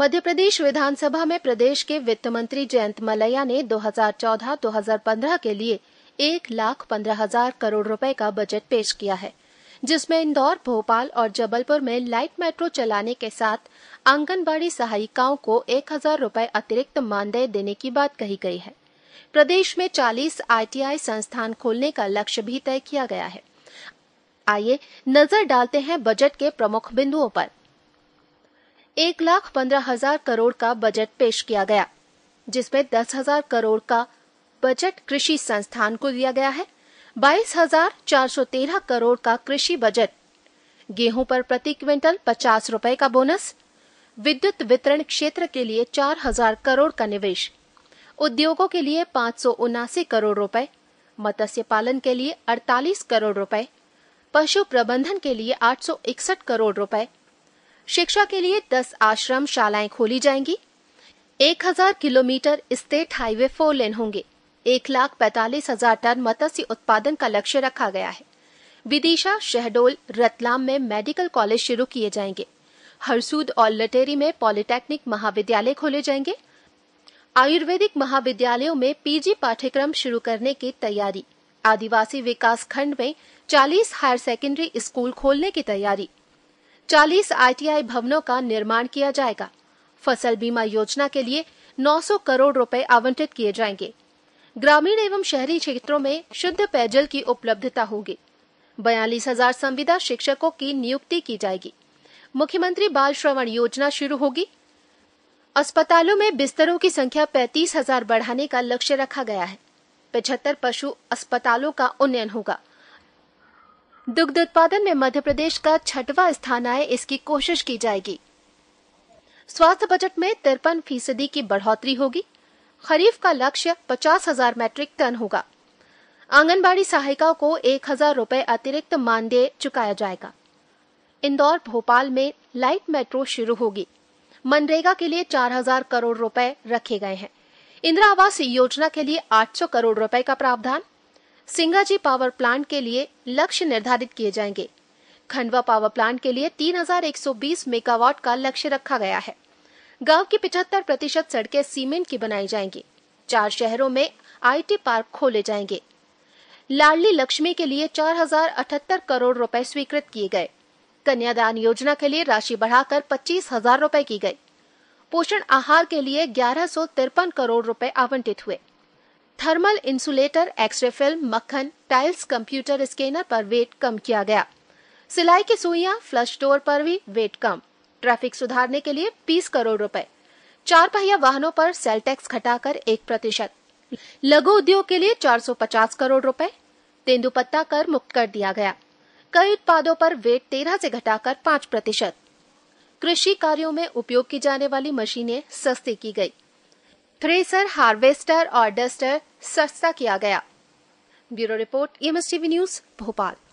मध्य प्रदेश विधानसभा में प्रदेश के वित्त मंत्री जयंत मलैया ने 2014-2015 के लिए एक लाख पंद्रह हजार करोड़ रुपए का बजट पेश किया है जिसमें इंदौर भोपाल और जबलपुर में लाइट मेट्रो चलाने के साथ आंगनबाड़ी सहायिकाओं को एक हजार रूपए अतिरिक्त मानदेय देने की बात कही गई है प्रदेश में 40 आईटीआई संस्थान खोलने का लक्ष्य भी तय किया गया है आइए नजर डालते हैं बजट के प्रमुख बिंदुओं पर एक लाख पंद्रह हजार करोड़ का बजट पेश किया गया जिसमें दस हजार करोड़ का बजट कृषि संस्थान को दिया गया है बाईस हजार चार सौ तेरह करोड़ का कृषि बजट गेहूं पर प्रति क्विंटल पचास रुपए का बोनस विद्युत वितरण क्षेत्र के लिए चार हजार करोड़ का निवेश उद्योगों के लिए पाँच सौ उनासी करोड़ रुपए मत्स्य पालन के लिए अड़तालीस करोड़ रुपए पशु प्रबंधन के लिए आठ सौ इकसठ करोड़ रुपए शिक्षा के लिए दस आश्रम शालाएं खोली जाएंगी एक हजार kilometre state highway four lane होंगे एक लाख पैतालीस हजार टन मत्स्य उत्पादन का लक्ष्य रखा गया है विदिशा शहडोल रतलाम में मेडिकल कॉलेज शुरू किए जाएंगे हरसूद और लटेरी में पॉलिटेक्निक महाविद्यालय खोले जाएंगे आयुर्वेदिक महाविद्यालयों में पीजी पाठ्यक्रम शुरू करने की तैयारी आदिवासी विकास खंड में 40 हायर सेकेंडरी स्कूल खोलने की तैयारी चालीस आईटीआई भवनों का निर्माण किया जाएगा फसल बीमा योजना के लिए 900 करोड़ रुपए आवंटित किए जाएंगे ग्रामीण एवं शहरी क्षेत्रों में शुद्ध पेयजल की उपलब्धता होगी बयालीस हजार संविदा शिक्षकों की नियुक्ति की जाएगी मुख्यमंत्री बाल श्रवण योजना शुरू होगी अस्पतालों में बिस्तरों की संख्या पैंतीस हजार बढ़ाने का लक्ष्य रखा गया है पचहत्तर पशु अस्पतालों का उन्नयन होगा दुग्ध उत्पादन में मध्य प्रदेश का छठवां स्थान आए इसकी कोशिश की जाएगी स्वास्थ्य बजट में तिरपन फीसदी की बढ़ोतरी होगी खरीफ का लक्ष्य पचास हजार मैट्रिक टन होगा आंगनबाड़ी सहायिकाओं को एक हजार रूपए अतिरिक्त मानदेय चुकाया जाएगा इंदौर भोपाल में लाइट मेट्रो शुरू होगी मनरेगा के लिए चार हजार करोड़ रूपए रखे गए हैं इंदिरा आवास योजना के लिए सौ करोड़ रूपए का प्रावधान सिंगाजी पावर प्लांट के लिए लक्ष्य निर्धारित किए जाएंगे खंडवा पावर प्लांट के लिए 3,120 मेगावाट का लक्ष्य रखा गया है गांव की 75 प्रतिशत सड़कें सीमेंट की बनाई जाएंगी चार शहरों में आईटी पार्क खोले जाएंगे लाडली लक्ष्मी के लिए चार करोड़ रुपए स्वीकृत किए गए कन्यादान योजना के लिए राशि बढ़ाकर पच्चीस हजार रूपए की गई पोषण आहार के लिए ग्यारह करोड़ रुपए आवंटित हुए थर्मल इंसुलेटर एक्सरे फिल्म मक्खन टाइल्स कंप्यूटर स्कैनर पर वेट कम किया गया सिलाई की सुइया फ्लश डोर पर भी वेट कम ट्रैफिक सुधारने के लिए बीस करोड़ रुपए चार पहिया वाहनों पर सेल टैक्स घटाकर एक प्रतिशत लघु उद्योग के लिए 450 करोड़ रुपए तेंदुपत्ता कर मुक्त कर दिया गया कई उत्पादों पर वेट तेरह से घटाकर पाँच प्रतिशत कृषि कार्यों में उपयोग की जाने वाली मशीनें सस्ती की गई थ्रेसर हार्वेस्टर और डस्टर सस्ता किया गया bureau report EMS TV news Bhopal